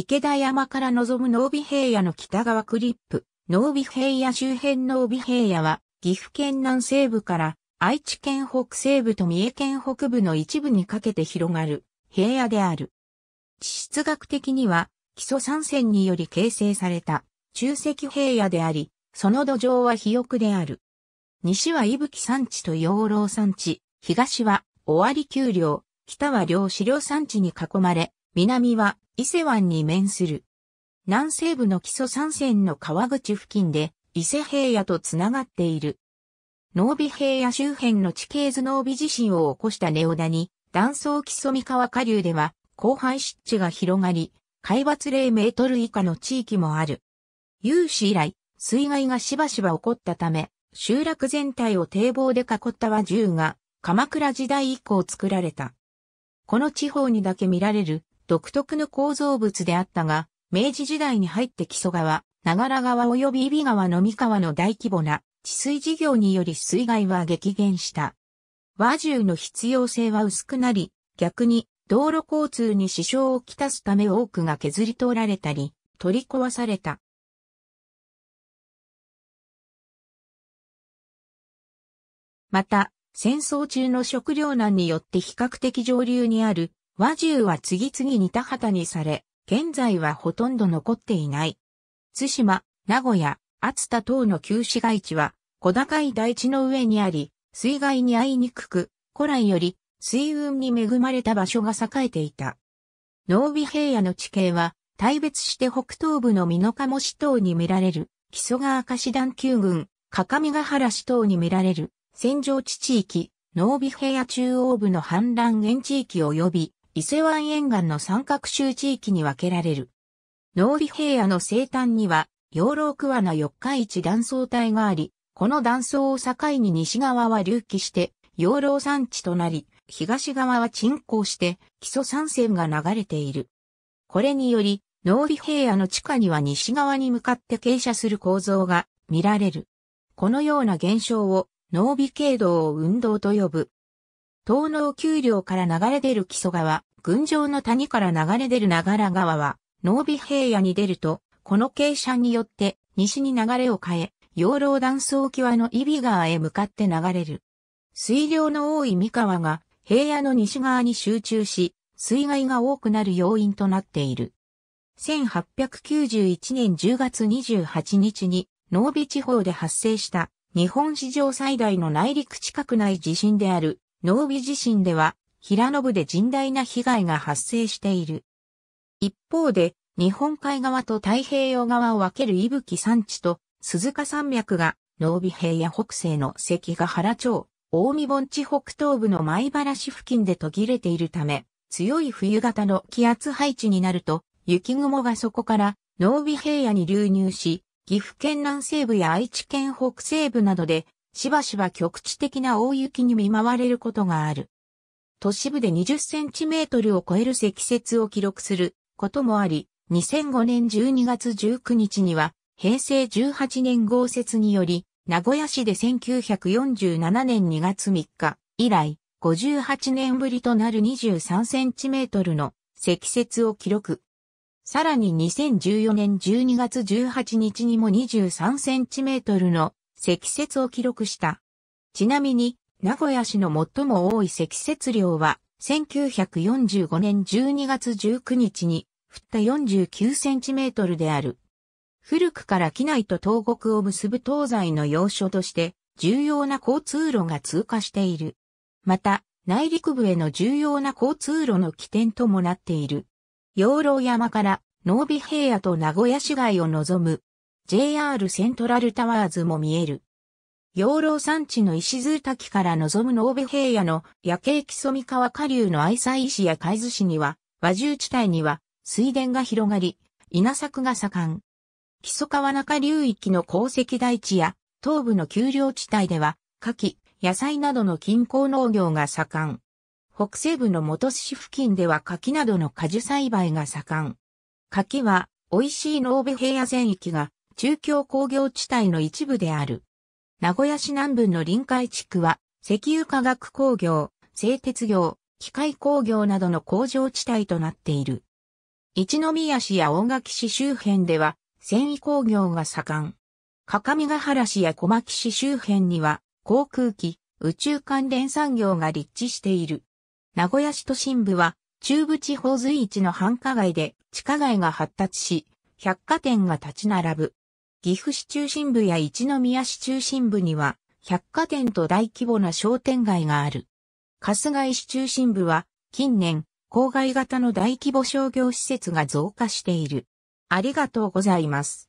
池田山から望む濃尾平野の北側クリップ、濃尾平野周辺濃美平野は、岐阜県南西部から愛知県北西部と三重県北部の一部にかけて広がる平野である。地質学的には基礎山線により形成された中石平野であり、その土壌は肥沃である。西は伊吹山地と養老山地、東は尾張丘陵、北は両資料山地に囲まれ、南は伊勢湾に面する。南西部の基礎山線の川口付近で伊勢平野とつながっている。濃尾平野周辺の地形図濃尾地震を起こしたネオダに断層基礎三河下流では広範湿地が広がり、海抜0メートル以下の地域もある。有史以来、水害がしばしば起こったため、集落全体を堤防で囲った和銃が、鎌倉時代以降作られた。この地方にだけ見られる独特の構造物であったが、明治時代に入って木曽川、長良川及び揖斐川の三河の大規模な治水事業により水害は激減した。和獣の必要性は薄くなり、逆に道路交通に支障をきたすため多くが削り取られたり、取り壊された。また、戦争中の食糧難によって比較的上流にある和獣は次々に田畑にされ、現在はほとんど残っていない。津島、名古屋、厚田等の旧市街地は、小高い大地の上にあり、水害に遭いにくく、古来より水運に恵まれた場所が栄えていた。濃尾平野の地形は、大別して北東部の美濃茂市等に見られる、木曽川明石団旧群、各務原市等に見られる、戦場地地域、濃尾平野中央部の氾濫原地域及び、伊勢湾沿岸の三角州地域に分けられる。農美平野の西端には、養老桑名四日市断層帯があり、この断層を境に西側は隆起して、養老山地となり、東側は沈降して、基礎山線が流れている。これにより、農美平野の地下には西側に向かって傾斜する構造が見られる。このような現象を農美経道を運動と呼ぶ。東農丘陵から流れ出る基礎川、群青の谷から流れ出る長良川は、濃尾平野に出ると、この傾斜によって西に流れを変え、養老断層際の伊比川へ向かって流れる。水量の多い三河が平野の西側に集中し、水害が多くなる要因となっている。1891年10月28日に、濃尾地方で発生した日本史上最大の内陸くな内地震である濃尾地震では、平野部で甚大な被害が発生している。一方で、日本海側と太平洋側を分ける伊吹山地と鈴鹿山脈が、濃尾平野北西の関ヶ原町、大見盆地北東部の米原市付近で途切れているため、強い冬型の気圧配置になると、雪雲がそこから濃尾平野に流入し、岐阜県南西部や愛知県北西部などで、しばしば局地的な大雪に見舞われることがある。都市部で20センチメートルを超える積雪を記録することもあり、2005年12月19日には、平成18年豪雪により、名古屋市で1947年2月3日以来、58年ぶりとなる23センチメートルの積雪を記録。さらに2014年12月18日にも23センチメートルの積雪を記録した。ちなみに名古屋市の最も多い積雪量は、1945年12月19日に降った49センチメートルである。古くから機内と東国を結ぶ東西の要所として重要な交通路が通過している。また、内陸部への重要な交通路の起点ともなっている。養老山から濃尾平野と名古屋市街を望む JR セントラルタワーズも見える。養老山地の石津滝から望む濃部平野の夜景木曽三川下流の愛西石や海津市には、和住地帯には水田が広がり、稲作が盛ん。木曽川中流域の鉱石台地や東部の丘陵地帯では、夏季、野菜などの近郊農業が盛ん。北西部の本市付近では柿などの果樹栽培が盛ん。柿は美味しい農部平野全域が中京工業地帯の一部である。名古屋市南部の臨海地区は、石油化学工業、製鉄業、機械工業などの工場地帯となっている。一宮市や大垣市周辺では、繊維工業が盛ん。各務原市や小牧市周辺には、航空機、宇宙関連産業が立地している。名古屋市都心部は、中部地方随一の繁華街で、地下街が発達し、百貨店が立ち並ぶ。岐阜市中心部や一宮市中心部には、百貨店と大規模な商店街がある。春日井市中心部は、近年、郊外型の大規模商業施設が増加している。ありがとうございます。